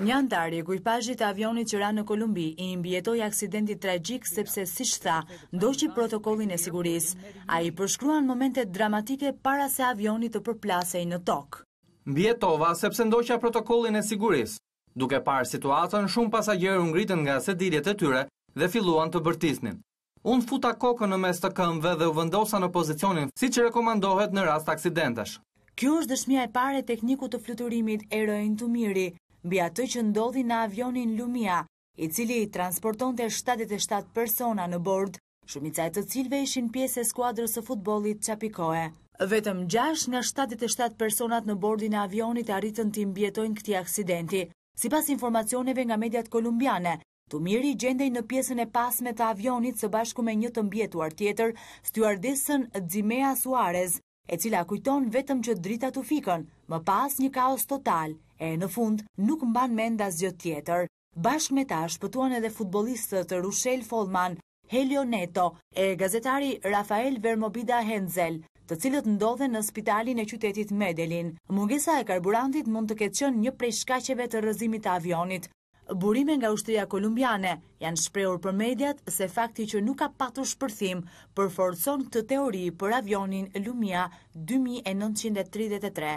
Një antari, kujpajgjit të avionit që ra në Kolumbi, i imbjetoj aksidentit tragjik sepse si shtha, ndoqi protokollin e siguris, a i përshkruan momentet dramatike para se avionit të përplasej në tokë. Mbjetova sepse ndoqa protokollin e siguris, duke parë situatën shumë pasagjerë ngritën nga sediljet e tyre dhe filluan të bërtisnin. Unë futa kokën në mes të këmve dhe u vendosa në pozicionin si që rekomandohet në rast aksidentesh. Kjo është dëshmija e pare tekniku të fluturimit Eroin Tumiri, mbi atë që ndodhi në avionin Lumia, i cili i transporton të 77 persona në bord, shumica e të cilve ishin pjesë e skuadrës e futbolit Qapikoe. Vetëm 6 nga 77 personat në bordin e avionit arritën të imbjetojnë këti aksidenti. Si pas informacioneve nga mediat kolumbiane, të miri gjendej në pjesën e pasme të avionit së bashku me një të mbjetuar tjetër, stuardisën Dzimea Suarez, e cila kujton vetëm që drita të fikën, më pas një kaos total, e në fund nuk mban menda zjo tjetër. Bashk me ta shpëtuan edhe futbolistët të Rushel Folman, Helio Neto e gazetari Rafael Vermobida Henzel, të cilët ndodhen në spitalin e qytetit Medellin. Mungesa e karburantit mund të ketë qënë një prej shkacheve të rëzimit avionit, burime nga ushtria kolumbiane janë shpreur për mediat se fakti që nuk ka patur shpërthim përforcon të teori për avionin Lumia 2933.